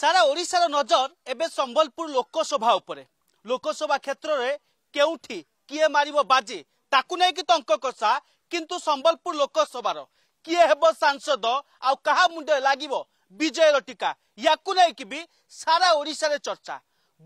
ସାରା ଓଡ଼ିଶାର ନଜର ଏବେ ସମ୍ବଲପୁର ଲୋକସଭା ଉପରେ ଲୋକସଭା କ୍ଷେତ୍ରରେ କେଉଁଠି କିଏ ମାରିବ ବାଜି ତାକୁ ନେଇକି ତଙ୍କ କଷା କିନ୍ତୁ ସମ୍ବଲପୁର ଲୋକସଭାର କିଏ ହେବ ସାଂସଦ ଆଉ କାହା ମୁଣ୍ଡରେ ଲାଗିବ ବିଜୟର ଟିକା ୟାକୁ ନେଇକି ବି ସାରା ଓଡ଼ିଶାରେ ଚର୍ଚ୍ଚା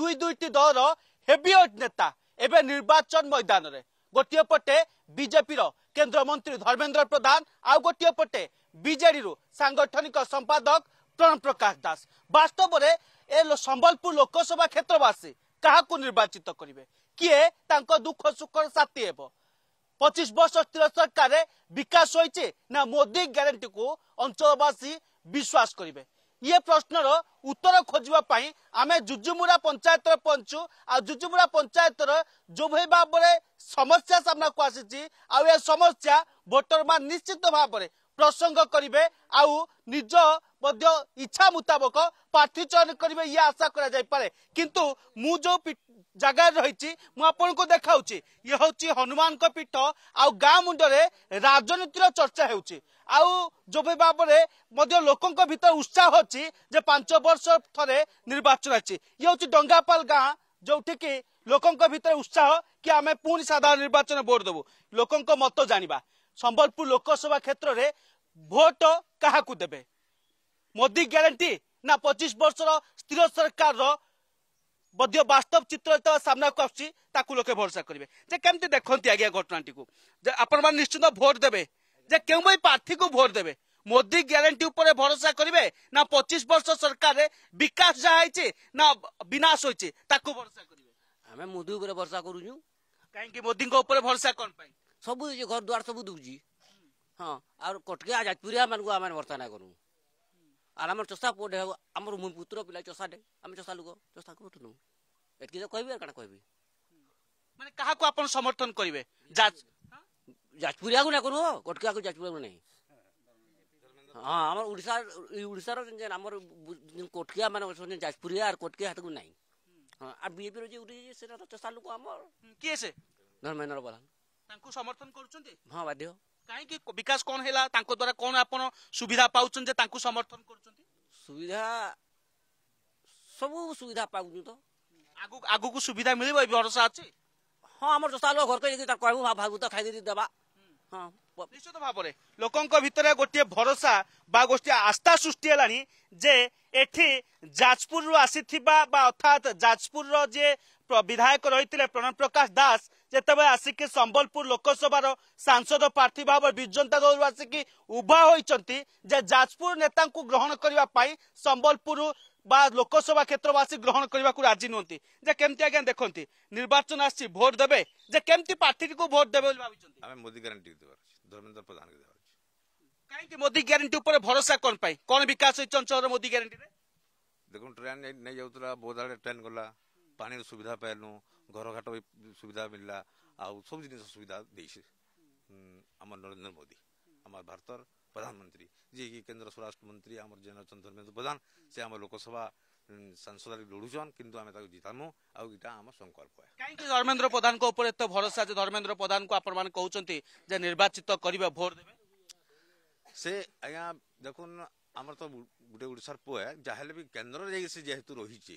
ଦୁଇ ଦୁଇଟି ଦଳର ହେଭିୱେଟ୍ ନେତା ଏବେ ନିର୍ବାଚନ ମଇଦାନରେ ଗୋଟିଏ ପଟେ ବିଜେପିର କେନ୍ଦ୍ରମନ୍ତ୍ରୀ ଧର୍ମେନ୍ଦ୍ର ପ୍ରଧାନ ଆଉ ଗୋଟିଏ ପଟେ ବିଜେଡିରୁ ସାଙ୍ଗଠନିକ ସମ୍ପାଦକ ପ୍ରାଣ ପ୍ରକାଶ ଦାସ ବାସ୍ତବରେ ଏ ସମ୍ବଲପୁର ଲୋକସଭା କ୍ଷେତ୍ରବାସୀ କାହାକୁ ନିର୍ବାଚିତ କରିବେ କିଏ ତାଙ୍କ ଦୁଃଖ ସୁଖର ସାଥୀ ହେବ ପଚିଶ ବର୍ଷ ସ୍ଥିର ସରକାରରେ ବିକାଶ ହୋଇଛି ନା ମୋଦି ଗ୍ୟାରେଣ୍ଟିକୁ ଅଞ୍ଚଳବାସୀ ବିଶ୍ୱାସ କରିବେ ଇଏ ପ୍ରଶ୍ନର ଉତ୍ତର ଖୋଜିବା ପାଇଁ ଆମେ ଜୁଜୁମୁରା ପଞ୍ଚାୟତରେ ପହଞ୍ଚୁ ଆଉ ଜୁଜୁମୁରା ପଞ୍ଚାୟତର ଯେଉଁଭଳି ଭାବରେ ସମସ୍ୟା ସାମ୍ନାକୁ ଆସିଛି ଆଉ ଏ ସମସ୍ୟା ଭୋଟର ଭୋଟରମାନେ ନିଶ୍ଚିତ ଭାବରେ ପ୍ରସଙ୍ଗ କରିବେ ଆଉ ନିଜ ମଧ୍ୟ ଇଚ୍ଛା ମୁତାବକ ପ୍ରାର୍ଥୀ ଚୟନ କରିବେ ଇଏ ଆଶା କରାଯାଇପାରେ କିନ୍ତୁ ମୁଁ ଯେଉଁ ଜାଗାରେ ରହିଛି ମୁଁ ଆପଣଙ୍କୁ ଦେଖାଉଛି ଇଏ ହେଉଛି ହନୁମାନଙ୍କ ପୀଠ ଆଉ ଗାଁ ମୁଣ୍ଡରେ ରାଜନୀତିର ଚର୍ଚ୍ଚା ହେଉଛି ଆଉ ଯେଉଁଭଳି ଭାବରେ ମଧ୍ୟ ଲୋକଙ୍କ ଭିତରେ ଉତ୍ସାହ ଅଛି ଯେ ପାଞ୍ଚ ବର୍ଷ ଥରେ ନିର୍ବାଚନ ଅଛି ଇଏ ହେଉଛି ଡଙ୍ଗାପାଲ ଗାଁ ଯେଉଁଠିକି ଲୋକଙ୍କ ଭିତରେ ଉତ୍ସାହ କି ଆମେ ପୁଣି ସାଧାରଣ ନିର୍ବାଚନ ଭୋଟ ଦେବୁ ଲୋକଙ୍କ ମତ ଜାଣିବା ସମ୍ବଲପୁର ଲୋକସଭା କ୍ଷେତ୍ରରେ ଭୋଟ କାହାକୁ ଦେବେ ମୋଦି ଗ୍ୟାରେଣ୍ଟି ନା ପଚିଶ ବର୍ଷର ସ୍ଥିର ସରକାରର ମଧ୍ୟ ବାସ୍ତବ ଚିତ୍ର ଯେତେବେଳେ ସାମ୍ନାକୁ ଆସୁଛି ତାକୁ ଲୋକେ ଭରସା କରିବେ ଯେ କେମିତି ଦେଖନ୍ତି ଆଜ୍ଞା ଘଟଣାଟିକୁ ଯେ ଆପଣମାନେ ନିଶ୍ଚିନ୍ତ ଭୋଟ ଦେବେ ଯେ କେଉଁଭଳି ପ୍ରାର୍ଥୀକୁ ଭୋଟ ଦେବେ ମୋଦି ଗ୍ୟାରେଣ୍ଟି ଉପରେ ଭରସା କରିବେ ନା ପଚିଶ ବର୍ଷ ସରକାରରେ ବିକାଶ ଯାହା ହେଇଛି ନା ବିନାଶ ହୋଇଛି ତାକୁ ଭରସା କରିବେ ଆମେ ମୋଦି ଉପରେ ଭରସା କରୁଛୁ କାହିଁକି ମୋଦିଙ୍କ ଉପରେ ଭରସା କ'ଣ ପାଇଁ ସବୁ ଘର ଦ୍ୱାର ସବୁ ଦେଉଛି ହଁ ଆଉ କଟକିଆ ଯାଜପୁରିଆ ମାନଙ୍କୁ ଆମେ ଭର୍ତ୍ତା ନା କରୁ ଆର୍ ଆମର ଚଷା ପୁଅ ଡେଗ ଆମର ମୁଁ ପୁତ୍ର ପିଲା ଚଷା ଡେ ଆମେ ଚଷା ଲୋକ ଚଷା କରୁଥିଲୁ ଏତିକି ତ କହିବି ଆର୍ କାଣା କହିବି ମାନେ କାହାକୁ ଆପଣ ସମର୍ଥନ କରିବେ ଯାଜପୁରିଆକୁ ନା କରୁ ଗଟକିଆକୁ ଯାଜପୁରିଆକୁ ନାହିଁ ହଁ ଆମର ଓଡ଼ିଶା ଓଡ଼ିଶାର ଯେନ୍ ଆମର କୋଟକିଆ ମାନେ ଅଛନ୍ତି ଯାଜପୁରିଆ ଆର୍ କୋଟକିଆ ହାତକୁ ନାହିଁ ହଁ ଆର୍ ବିଜେପିର ଯିଏ ଉଠିଛି ସେଟା ତ ଚଷା ଲୋକ ଆମର କିଏ ସେ ଧର୍ମେନ୍ଦ୍ର ପ୍ରଧାନ ତାଙ୍କୁ ସମର୍ଥନ କରୁଛନ୍ତି ହଁ ବାଧ୍ୟ କାହିଁକି ବିକାଶ କ'ଣ ହେଲା ତାଙ୍କ ଦ୍ୱାରା କ'ଣ ଆପଣ ସୁବିଧା ପାଉଛନ୍ତି ଯେ ତାଙ୍କୁ ସମର୍ଥନ କରୁଛନ୍ତି ସୁବିଧା ସବୁ ସୁବିଧା ପାଉଛୁ ତ ଆଗକୁ ଆଗକୁ ସୁବିଧା ମିଳିବ ଏ ଭରସା ଅଛି ହଁ ଆମର ଯୋତା ଲୋକ ଘରକୁ ଯାଇକି ତାକୁ କହିବୁ ଭାଗୁ ତ ଖାଇଦେଇ ଦେବା ହଁ ନିଶ୍ଚିତ ଭାବରେ ଲୋକଙ୍କ ଭିତରେ ଗୋଟିଏ ଭରସା ବା ଗୋଟିଏ ଆସ୍ଥା ସୃଷ୍ଟି ହେଲାଣି ଯେ ଏଠି ଯାଜପୁରରୁ ଆସିଥିବା ବା ଅର୍ଥାତ୍ ଯାଜପୁରର ଯିଏ বিধায়ক রয়েছে প্রণব প্রকাশ দাস যেতবে আসিকি সম্বলপুর লোকসভার সাংসদ প্রার্থী ভাবে বিজু জনতা দল আসিকি উভা হয়েছেন যে যাজপুর নেতা গ্রহণ করা সম্বলপুর বা লোকসভা ক্ষেত্রবাসী গ্রহণ করা রাজি নুহতি যে কেমতি আজ্ঞা দেখতে নির্বাচন আসছে ভোট দেবে যে কেমতি প্রার্থীটি ভোট দেবে বলে ভাবিছেন আমি মোদি গ্যারান্টি ধর্মেন্দ্র প্রধানকে দেওয়া কাইকি মোদি গ্যারান্টি উপরে ভরসা কোন পাই কোন বিকাশ হয়েছে অঞ্চলের মোদি গ্যারান্টিরে দেখুন ট্রেন নেই যাওয়া বোধাড়ে ট্রেন গলা ପାଣିର ସୁବିଧା ପାଇଲୁ ଘରଘାଟ ବି ସୁବିଧା ମିଳିଲା ଆଉ ସବୁ ଜିନିଷ ସୁବିଧା ଦେଇଛି ଆମ ନରେନ୍ଦ୍ର ମୋଦି ଆମ ଭାରତର ପ୍ରଧାନମନ୍ତ୍ରୀ ଯିଏକି କେନ୍ଦ୍ର ସ୍ୱରାଷ୍ଟ୍ର ମନ୍ତ୍ରୀ ଆମର ଯେନ୍ ଚନ୍ଦ୍ର ଧର୍ମେନ୍ଦ୍ର ପ୍ରଧାନ ସେ ଆମ ଲୋକସଭା ସାଂସଦରେ ଲଢୁଛନ୍ କିନ୍ତୁ ଆମେ ତାକୁ ଜିତାମୁ ଆଉ ଏଇଟା ଆମ ସଂକଳ୍ପ କାହିଁକି ଧର୍ମେନ୍ଦ୍ର ପ୍ରଧାନଙ୍କ ଉପରେ ଏତେ ଭରସା ଯେ ଧର୍ମେନ୍ଦ୍ର ପ୍ରଧାନଙ୍କୁ ଆପଣମାନେ କହୁଛନ୍ତି ଯେ ନିର୍ବାଚିତ କରିବେ ଭୋଟ ଦେବେ ସେ ଆଜ୍ଞା ଦେଖୁନ୍ ଆମର ତ ଗୋଟେ ଓଡ଼ିଶାର ପୁଅ ଯାହାହେଲେ ବି କେନ୍ଦ୍ରରେ ଯାଇକି ସେ ଯେହେତୁ ରହିଛି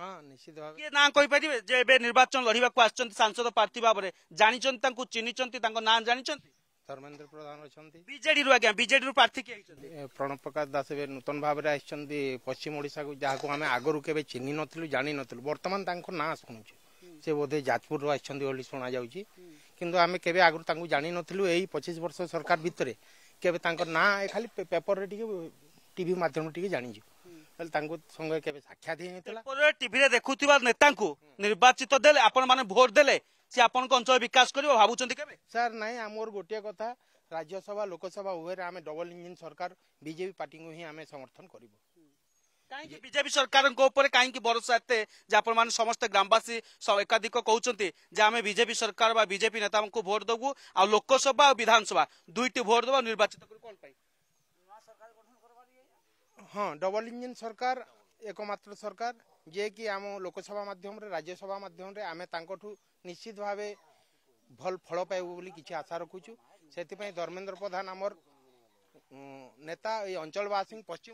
ହଁ ନିଶ୍ଚିତ ଭାବେ କିଏ ନାଁ କହିପାରିବେ ଯେ ଏବେ ନିର୍ବାଚନ ଲଢ଼ିବାକୁ ଆସିଛନ୍ତି ସାଂସଦ ପ୍ରାର୍ଥୀ ଭାବରେ ଜାଣିଛନ୍ତି ତାଙ୍କୁ ଚିହ୍ନିଛନ୍ତି ତାଙ୍କ ନାଁ ଜାଣିଛନ୍ତି ଧର୍ମେନ୍ଦ୍ର ପ୍ରଧାନ ଅଛନ୍ତି ବିଜେଡିରୁ ଆଜ୍ଞା ବିଜେଡିରୁ ପ୍ରାର୍ଥୀ କିଏ ହେଇଛନ୍ତି ପ୍ରଣବ ପ୍ରକାଶ ଦାସ ଏବେ ନୂତନ ଭାବରେ ଆସିଛନ୍ତି ପଶ୍ଚିମ ଓଡ଼ିଶାକୁ ଯାହାକୁ ଆମେ ଆଗରୁ କେବେ ଚିହ୍ନି ନଥିଲୁ ଜାଣିନଥିଲୁ ବର୍ତ୍ତମାନ ତାଙ୍କ ନାଁ ଶୁଣୁଛୁ ସେ ବୋଧେ ଯାଜପୁରରୁ ଆସିଛନ୍ତି ବୋଲି ଶୁଣାଯାଉଛି କିନ୍ତୁ ଆମେ କେବେ ଆଗରୁ ତାଙ୍କୁ ଜାଣିନଥିଲୁ ଏଇ ପଚିଶ ବର୍ଷ ସରକାର ଭିତରେ କେବେ ତାଙ୍କ ନାଁ ଖାଲି ପେପରରେ ଟିକେ ଟିଭି ମାଧ୍ୟମରେ ଟିକେ ଜାଣିଛୁ ତାଙ୍କୁ ସଙ୍ଗେ କେବେ ସାକ୍ଷାତ ହେଇନଥିଲା ଟିଭିରେ ଦେଖୁଥିବା ନେତାଙ୍କୁ ନିର୍ବାଚିତ ଦେଲେ ଆପଣମାନେ ଭୋଟ ଦେଲେ ସେ ଆପଣଙ୍କ ଅଞ୍ଚଳ ବିକାଶ କରିବ ଭାବୁଛନ୍ତି କେବେ ସାର୍ ନାଇଁ ଆମର ଗୋଟିଏ କଥା ରାଜ୍ୟସଭା ଲୋକସଭା ଉଭୟରେ ଆମେ ଡବଲ ଇଞ୍ଜିନ୍ ସରକାର ବିଜେପି ପାର୍ଟିକୁ ହିଁ ଆମେ ସମର୍ଥନ କରିବୁ କାହିଁକି ବିଜେପି ସରକାରଙ୍କ ଉପରେ କାହିଁକି ଭରସା ଏତେ ଯେ ଆପଣମାନେ ସମସ୍ତେ ଗ୍ରାମବାସୀ ଏକାଧିକ କହୁଛନ୍ତି ଯେ ଆମେ ବିଜେପି ସରକାର ବା ବିଜେପି ନେତାଙ୍କୁ ଭୋଟ ଦେବୁ ଆଉ ଲୋକସଭା ଆଉ ବିଧାନସଭା ଦୁଇଟି ଭୋଟ ଦେବା ନିର୍ବାଚିତ କରିବୁ କ'ଣ ପାଇଁ ହଁ ଡବଲ ଇଞ୍ଜିନ୍ ସରକାର ଏକମାତ୍ର ସରକାର ଯିଏକି ଆମ ଲୋକସଭା ମାଧ୍ୟମରେ ରାଜ୍ୟସଭା ମାଧ୍ୟମରେ ଆମେ ତାଙ୍କଠୁ ନିଶ୍ଚିତ ଭାବେ ଭଲ ଫଳ ପାଇବୁ ବୋଲି କିଛି ଆଶା ରଖୁଛୁ ସେଥିପାଇଁ ଧର୍ମେନ୍ଦ୍ର ପ୍ରଧାନ ଆମର নেতা এই অঞ্চলবাসী পশ্চিম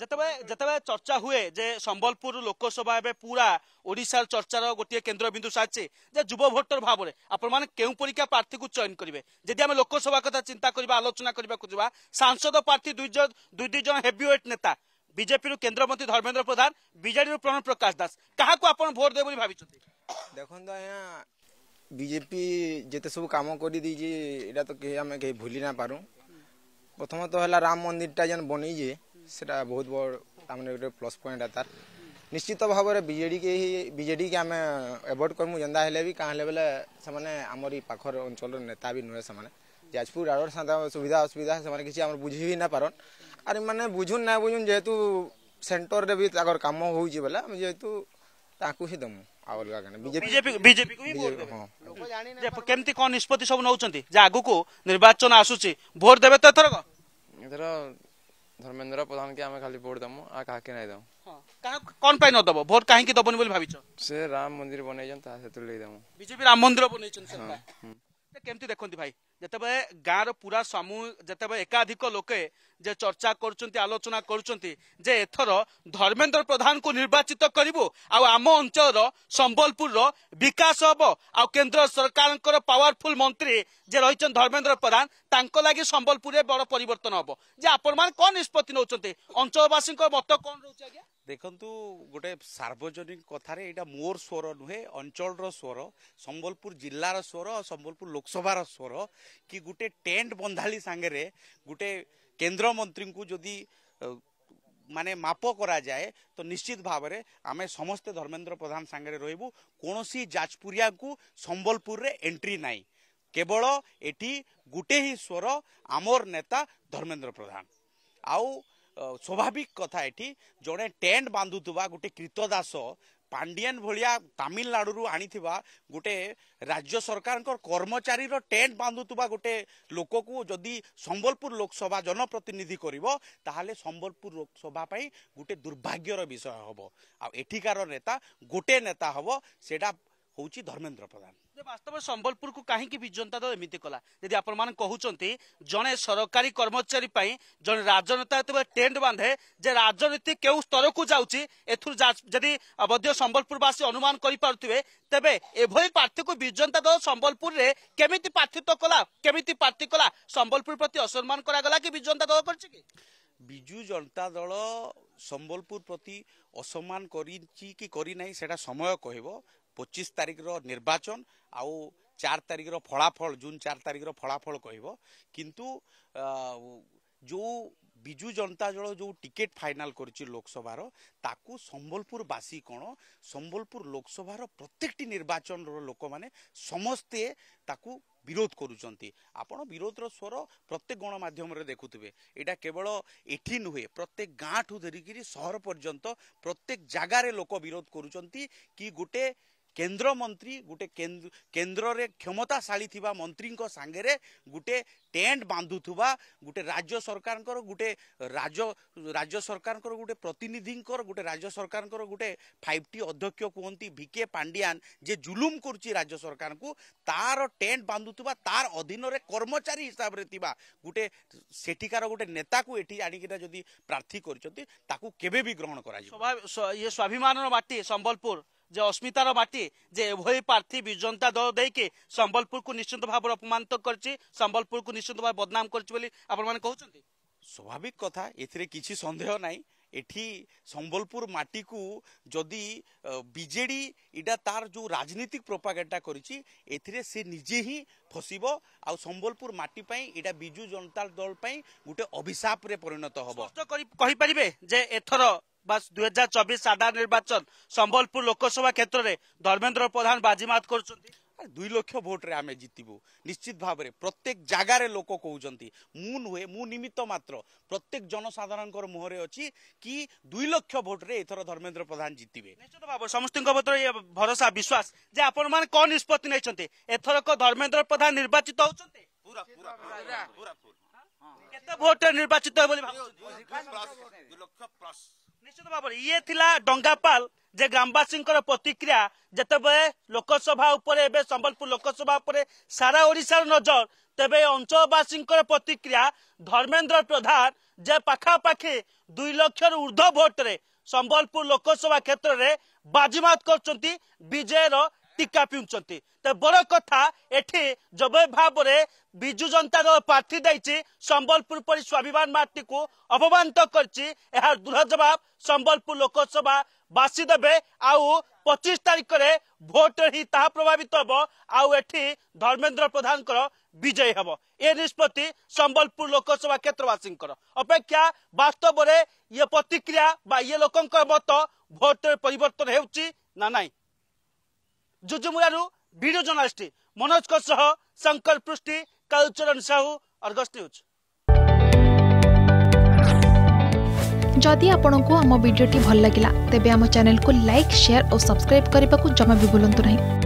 যেতবে যেতবে চর্চা হুয়ে যে সম্বলপুর লোকসভা এবে পুরা ওড়িশার চর্চার গোটিয়ে কেন্দ্রবিন্দু সাজছে যে যুব ভোটর ভাবে আপনার কেউ পরীক্ষা প্রার্থী চয়ন করবে যদি আমি লোকসভা কথা চিন্তা করা আলোচনা করা যা সাংসদ প্রার্থী দুই দুই দুই জন হেভিওয়েট নেতা বিজেপি কেন্দ্রমন্ত্রী ধর্মেন্দ্র প্রধান বিজেডি প্রণব প্রকাশ দাস কাহকু আপনার ভোট দেবে বলে ভাবিছেন দেখুন আজ্ঞা বিজেপি যেতে সব কাম করে দিয়েছি এটা তো কে আমি কে ভুলি না পারু প্রথমত হল রাম মন্দিরটা যেন বনিছে সেটা বহুত বড় আমার গোটে প্লস পয়েন্ট তার নিশ্চিত ভাবে বিজেডি কে বিজেডি কে আমি এভোট করমু যেন্তা হলে বি কাঁ হলে বেলে সেমানে আমার এই পাখর অঞ্চলের নেতা বি নুহে সেমানে ଯାଜପୁର ଆଡ଼ର ସାନ୍ତା ସୁବିଧା ଅସୁବିଧା ସେମାନେ କିଛି ଆମର ବୁଝି ବି ନା ପାରନ୍ ଆର୍ ମାନେ ବୁଝୁନ୍ ନା ବୁଝୁନ୍ ଯେହେତୁ ସେଣ୍ଟରରେ ବି ତାଙ୍କର କାମ ହେଉଛି ବୋଲେ ଆମେ ଯେହେତୁ ତାଙ୍କୁ ହିଁ ଦେମୁ ଅଲଗା କାଣା ବିଜେପି ବିଜେପିକୁ ହିଁ ଭୋଟ ଦେବେ କେମିତି କଣ ନିଷ୍ପତ୍ତି ସବୁ ନେଉଛନ୍ତି ଯେ ଆଗକୁ ନିର୍ବାଚନ ଆସୁଛି ଭୋଟ ଦେବେ ତ ଏଥରକ ଏଥର ଧର୍ମେନ୍ଦ୍ର ପ୍ରଧାନ କି ଆମେ ଖାଲି ଭୋଟ ଦମୁ ଆଉ କାହାକି ନାଇଁ ଦମୁ କଣ ପାଇଁ ନ ଦବ ଭୋଟ କାହିଁକି ଦବନି ବୋଲି ଭାବିଛ ସେ ରାମ ମନ୍ଦିର ବନେଇଛନ୍ତି ତାହା ସେଥିରୁ ଲାଗି ଦମୁ ବିଜେପି ରାମ ମନ୍ଦିର ବନେଇଛନ୍ତି କେମିତି ଦେଖନ୍ତି ଭାଇ ଯେତେବେଳେ ଗାଁର ପୁରା ସମୂହ ଯେତେବେଳେ ଏକାଧିକ ଲୋକେ ଯେ ଚର୍ଚ୍ଚା କରୁଛନ୍ତି ଆଲୋଚନା କରୁଛନ୍ତି ଯେ ଏଥର ଧର୍ମେନ୍ଦ୍ର ପ୍ରଧାନଙ୍କୁ ନିର୍ବାଚିତ କରିବୁ ଆଉ ଆମ ଅଞ୍ଚଳର ସମ୍ବଲପୁରର ବିକାଶ ହବ ଆଉ କେନ୍ଦ୍ର ସରକାରଙ୍କର ପାୱାରଫୁଲ୍ ମନ୍ତ୍ରୀ ଯେ ରହିଛନ୍ତି ଧର୍ମେନ୍ଦ୍ର ପ୍ରଧାନ ତାଙ୍କ ଲାଗି ସମ୍ବଲପୁରରେ ବଡ଼ ପରିବର୍ତ୍ତନ ହେବ ଯେ ଆପଣମାନେ କ'ଣ ନିଷ୍ପତ୍ତି ନେଉଛନ୍ତି ଅଞ୍ଚଳବାସୀଙ୍କ ମତ କ'ଣ ରହୁଛି ଆଜ୍ଞା ଦେଖନ୍ତୁ ଗୋଟେ ସାର୍ବଜନୀନ କଥାରେ ଏଇଟା ମୋର ସ୍ୱର ନୁହେଁ ଅଞ୍ଚଳର ସ୍ୱର ସମ୍ବଲପୁର ଜିଲ୍ଲାର ସ୍ୱର ସମ୍ବଲପୁର ଲୋକସଭାର ସ୍ୱର କି ଗୋଟେ ଟେଣ୍ଟ ବନ୍ଧାଳି ସାଙ୍ଗରେ ଗୋଟେ କେନ୍ଦ୍ରମନ୍ତ୍ରୀଙ୍କୁ ଯଦି ମାନେ ମାପ କରାଯାଏ ତ ନିଶ୍ଚିତ ଭାବରେ ଆମେ ସମସ୍ତେ ଧର୍ମେନ୍ଦ୍ର ପ୍ରଧାନ ସାଙ୍ଗରେ ରହିବୁ କୌଣସି ଯାଜପୁରିଆଙ୍କୁ ସମ୍ବଲପୁରରେ ଏଣ୍ଟ୍ରି ନାହିଁ କେବଳ ଏଠି ଗୋଟେ ହିଁ ସ୍ୱର ଆମର ନେତା ଧର୍ମେନ୍ଦ୍ର ପ୍ରଧାନ ଆଉ ସ୍ୱାଭାବିକ କଥା ଏଠି ଜଣେ ଟେଣ୍ଟ ବାନ୍ଧୁଥିବା ଗୋଟେ କ୍ରୀତଦାସ ପାଣ୍ଡିଆନ ଭଳିଆ ତାମିଲନାଡ଼ୁରୁ ଆଣିଥିବା ଗୋଟେ ରାଜ୍ୟ ସରକାରଙ୍କ କର୍ମଚାରୀର ଟେଣ୍ଟ ବାନ୍ଧୁଥିବା ଗୋଟେ ଲୋକକୁ ଯଦି ସମ୍ବଲପୁର ଲୋକସଭା ଜନପ୍ରତିନିଧି କରିବ ତାହେଲେ ସମ୍ବଲପୁର ଲୋକସଭା ପାଇଁ ଗୋଟେ ଦୁର୍ଭାଗ୍ୟର ବିଷୟ ହେବ ଆଉ ଏଠିକାର ନେତା ଗୋଟେ ନେତା ହେବ ସେଇଟା হচ্ছে ধর্মেন্দ্র প্রধান বাস্তবে সম্বলপুর কী বিজনতা দল এমিতি কলা যদি আপনার কুমার জনে সরকারি কর্মচারী পাই জনে রাজনেতা যেতবে টেন্ট বাঁধে যে রাজনীতি কেউ স্তরক যাচ্ছি এথুর যদি মধ্য সম্বলপুরবাসী অনুমান করে পুথে তেবে এভাবে প্রার্থীকে বিজনতা দল সম্বলপুরের কেমিতি প্রার্থিত কলা কেমিতি প্রার্থী কলা সম্বলপুর প্রতি অসম্মান করা গলা কি বিজনতা দল করছে কি বিজু জনতা দল সম্বলপুর প্রতি অসম্মান করেছি কি করি নাই সেটা সময় কহব পঁচিশ তারিখর নির্বাচন আউ চার তারিখর ফলাফল জুন চার তারিখর ফলাফল কহব কিন্তু যে বিজু জনতা দল যে টিকেট ফাইনাল করছে লোকসভার তাকে সম্বলপুরবাসী কোণ সম্বলপুর লোকসভার প্রত্যেকটি নির্বাচনর লোক মানে সমস্তে তাকে বিরোধ করুচার আপনার বিরোধর স্বর প্রত্যেক গণমাধ্যমে দেখুবে এটা কেবল এটি নুহে প্রত্যেক গাঁঠু ধরিকি সহর পর্যন্ত প্রত্যেক জায়গায় লোক বিরোধ করুচার কি গোটে କେନ୍ଦ୍ରମନ୍ତ୍ରୀ ଗୋଟେ କେନ୍ଦ୍ରରେ କ୍ଷମତାଶାଳୀ ଥିବା ମନ୍ତ୍ରୀଙ୍କ ସାଙ୍ଗରେ ଗୋଟେ ଟେଣ୍ଟ ବାନ୍ଧୁଥିବା ଗୋଟେ ରାଜ୍ୟ ସରକାରଙ୍କର ଗୋଟେ ରାଜ୍ୟ ରାଜ୍ୟ ସରକାରଙ୍କର ଗୋଟେ ପ୍ରତିନିଧିଙ୍କର ଗୋଟେ ରାଜ୍ୟ ସରକାରଙ୍କର ଗୋଟେ ଫାଇଭ୍ ଟି ଅଧ୍ୟକ୍ଷ କୁହନ୍ତି ଭିକେ ପାଣ୍ଡିଆନ ଯେ ଜୁଲୁମ କରୁଛି ରାଜ୍ୟ ସରକାରଙ୍କୁ ତାର ଟେଣ୍ଟ ବାନ୍ଧୁଥିବା ତାର ଅଧୀନରେ କର୍ମଚାରୀ ହିସାବରେ ଥିବା ଗୋଟେ ସେଠିକାର ଗୋଟେ ନେତାକୁ ଏଠି ଆଣିକିନା ଯଦି ପ୍ରାର୍ଥୀ କରିଛନ୍ତି ତାକୁ କେବେ ବି ଗ୍ରହଣ କରାଯିବ ଇଏ ସ୍ୱାଭିମାନର ମାଟି ସମ୍ବଲପୁର যে ଅସ୍ମିତାର ମାଟି ଯେ ଏଭଳି ପ୍ରାର୍ଥୀ ବିଜୁ ଜନତା ଦଳ ଦେଇକି ସମ୍ବଲପୁରକୁ ନିଶ୍ଚିନ୍ତ ଭାବରେ ଅପମାନିତ କରିଛି ସମ୍ବଲପୁରକୁ ନିଶ୍ଚିନ୍ତ ଭାବେ ବଦନାମ କରିଛି ବୋଲି ଆପଣମାନେ କହୁଛନ୍ତି ସ୍ୱାଭାବିକ କଥା ଏଥିରେ କିଛି ସନ୍ଦେହ ନାହିଁ এটি সম্বলপুর মাটিকু যদি বিজেডি এটা তার যে রাজনৈতিক প্রোপাগেন্ডা করেছি এতে সে নিজে হি ফসিব আউ সম্বলপুর মাটি পাই এটা বিজু জনতা দল পাই গোটে অভিশাপরে পরিণত হব কহিপারিবে যে এথর বা দুই হাজার চব্বিশ সাধারণ নির্বাচন সম্বলপুর লোকসভা ক্ষেত্রে ধর্মেন্দ্র প্রধান বাজিমাত করছেন দুই লক্ষ ভোটরে আমি জিতবু নিশ্চিত ভাবে প্রত্যেক জায়গার লোক কৌঁচ মু নুহে মু নিমিত্ত মাত্র প্রত্যেক জনসাধারণ মুহরে অছি কি দুই লক্ষ ভোটরে এথর ধর্মেন্দ্র প্রধান জিতবে নিশ্চিত ভাবে সমস্ত ভরসা বিশ্বাস যে আপন মানে কন নিষ্পত্তি নিয়েছেন এথরক ধর্মেন্দ্র প্রধান নির্বাচিত হচ্ছেন কত পুরা ভোট নির্বাচিত হবে বলে ভাবছেন 2 লক্ষ প্লাস ନିଶ୍ଚିତ ଭାବରେ ଇଏ ଥିଲା ଡଙ୍ଗାପାଲ ଯେ ଗ୍ରାମବାସୀଙ୍କର ପ୍ରତିକ୍ରିୟା ଯେତେବେଳେ ଲୋକସଭା ଉପରେ ଏବେ ସମ୍ବଲପୁର ଲୋକସଭା ଉପରେ ସାରା ଓଡ଼ିଶାର ନଜର ତେବେ ଅଞ୍ଚଳବାସୀଙ୍କର ପ୍ରତିକ୍ରିୟା ଧର୍ମେନ୍ଦ୍ର ପ୍ରଧାନ ଯେ ପାଖାପାଖି ଦୁଇ ଲକ୍ଷରୁ ଊର୍ଦ୍ଧ୍ୱ ଭୋଟରେ ସମ୍ବଲପୁର ଲୋକସଭା କ୍ଷେତ୍ରରେ ବାଜିମାତ କରୁଛନ୍ତି ବିଜୟର ଟିକା ପିଉଛନ୍ତି ତ ବଡ଼ କଥା ଏଠି ଜବୟ ଭାବରେ ବିଜୁ ଜନତା ଦଳ ପ୍ରାର୍ଥୀ ଦେଇଛି ସମ୍ବଲପୁର ପରି ସ୍ୱାଭିମାନ ମାଟିକୁ ଅପମାନିତ କରିଛି ଏହାର ଦୃଢ଼ ଜବାବ ସମ୍ବଲପୁର ଲୋକସଭା ବାସି ଦେବେ ଆଉ ପଚିଶ ତାରିଖରେ ଭୋଟରେ ହିଁ ତାହା ପ୍ରଭାବିତ ହେବ ଆଉ ଏଠି ଧର୍ମେନ୍ଦ୍ର ପ୍ରଧାନଙ୍କର ବିଜୟୀ ହେବ ଏ ନିଷ୍ପତ୍ତି ସମ୍ବଲପୁର ଲୋକସଭା କ୍ଷେତ୍ରବାସୀଙ୍କର ଅପେକ୍ଷା ବାସ୍ତବରେ ଇଏ ପ୍ରତିକ୍ରିୟା ବା ଇଏ ଲୋକଙ୍କ ମତ ଭୋଟରେ ପରିବର୍ତ୍ତନ ହେଉଛି ନା ନାହିଁ जुजुमुरारू भिडियो जर्नालिस्ट मनोजको सह शङ्कर पृष्टि କାଲଚରଣ ସାହୁ ଅର୍ଗସ୍ ନ୍ୟୁଜ୍ ଯଦି ଆପଣଙ୍କୁ ଆମ ଭିଡ଼ିଓଟି ଭଲ ଲାଗିଲା ତେବେ ଆମ ଚ୍ୟାନେଲକୁ ଲାଇକ୍ ସେୟାର ଓ ସବସ୍କ୍ରାଇବ୍ କରିବାକୁ ଜମା ବି ଭୁଲନ୍ତୁ ନାହିଁ